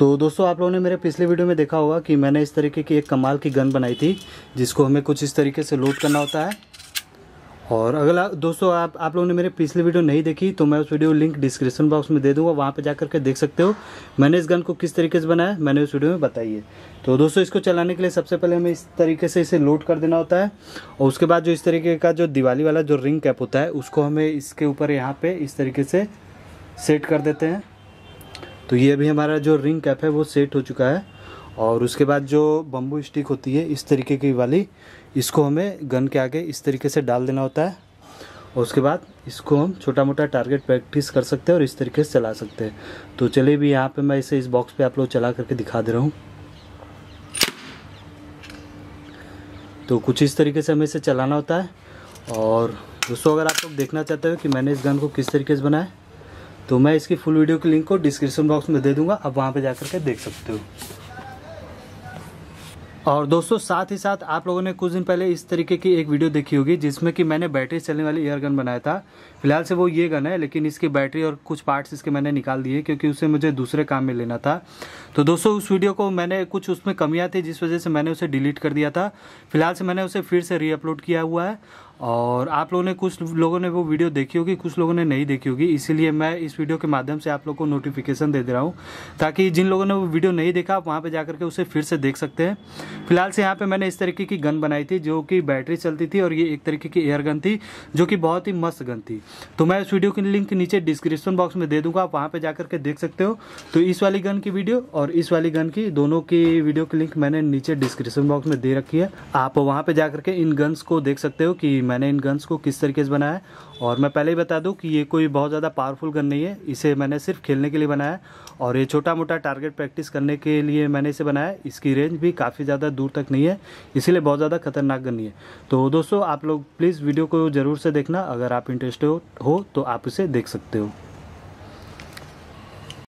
तो दोस्तों आप लोगों ने मेरे पिछले वीडियो में देखा होगा कि मैंने इस तरीके की एक कमाल की गन बनाई थी जिसको हमें कुछ इस तरीके से लोड करना होता है और अगला दोस्तों आप आप लोगों ने मेरे पिछली वीडियो नहीं देखी तो मैं उस वीडियो लिंक डिस्क्रिप्शन बॉक्स में दे दूंगा वहाँ पर जा करके देख सकते हो मैंने इस गन को किस तरीके से बनाया मैंने उस वीडियो में बताई है तो दोस्तों इसको चलाने के लिए सबसे पहले हमें इस तरीके से इसे लोड कर देना होता है और उसके बाद जो इस तरीके का जो दिवाली वाला जो रिंग कैप होता है उसको हमें इसके ऊपर यहाँ पर इस तरीके से सेट कर देते हैं तो ये अभी हमारा जो रिंग कैप है वो सेट हो चुका है और उसके बाद जो बम्बू स्टिक होती है इस तरीके की वाली इसको हमें गन के आगे इस तरीके से डाल देना होता है और उसके बाद इसको हम छोटा मोटा टारगेट प्रैक्टिस कर सकते हैं और इस तरीके से चला सकते हैं तो चलिए भी यहाँ पे मैं इसे इस बॉक्स पे आप लोग चला करके दिखा दे रहा हूँ तो कुछ इस तरीके से हमें इसे चलाना होता है और दोस्तों अगर आप लोग देखना चाहते हो कि मैंने इस गन को किस तरीके से बनाया तो मैं इसकी फुल वीडियो की लिंक को डिस्क्रिप्शन बॉक्स में दे दूंगा आप वहाँ पर जा के देख सकते हो और दोस्तों साथ ही साथ आप लोगों ने कुछ दिन पहले इस तरीके की एक वीडियो देखी होगी जिसमें कि मैंने बैटरी चलने वाली एयर गन बनाया था फिलहाल से वो ये गन है लेकिन इसकी बैटरी और कुछ पार्ट्स इसके मैंने निकाल दिए क्योंकि उसे मुझे दूसरे काम में लेना था तो दोस्तों उस वीडियो को मैंने कुछ उसमें कमियाँ थी जिस वजह से मैंने उसे डिलीट कर दिया था फिलहाल से मैंने उसे फिर से रीअपलोड किया हुआ है और आप लोगों ने कुछ लोगों ने वो वीडियो देखी होगी कुछ लोगों ने नहीं देखी होगी इसीलिए मैं इस वीडियो के माध्यम से आप लोग को नोटिफिकेशन दे दे रहा हूँ ताकि जिन लोगों ने वो वीडियो नहीं देखा आप वहाँ पर जाकर के उसे फिर से देख सकते हैं फिलहाल से यहाँ पर मैंने इस तरीके की गन बनाई थी जो कि बैटरी चलती थी और ये एक तरीके की एयर गन थी जो कि बहुत ही मस्त गन थी तो मैं इस वीडियो की लिंक नीचे डिस्क्रिप्शन बॉक्स में दे दूँगा आप वहाँ पर जाकर के देख सकते हो तो इस वाली गन की वीडियो और इस वाली गन की दोनों की वीडियो की लिंक मैंने नीचे डिस्क्रिप्शन बॉक्स में दे रखी है आप वहाँ पर जाकर के इन गन्स को देख सकते हो कि मैंने इन गन्स को किस तरीके से बनाया और मैं पहले ही बता दूं कि ये कोई बहुत ज़्यादा पावरफुल गन नहीं है इसे मैंने सिर्फ खेलने के लिए बनाया और ये छोटा मोटा टारगेट प्रैक्टिस करने के लिए मैंने इसे बनाया इसकी रेंज भी काफ़ी ज़्यादा दूर तक नहीं है इसीलिए बहुत ज़्यादा खतरनाक गन नहीं है तो दोस्तों आप लोग प्लीज़ वीडियो को ज़रूर से देखना अगर आप इंटरेस्टेड हो तो आप इसे देख सकते हो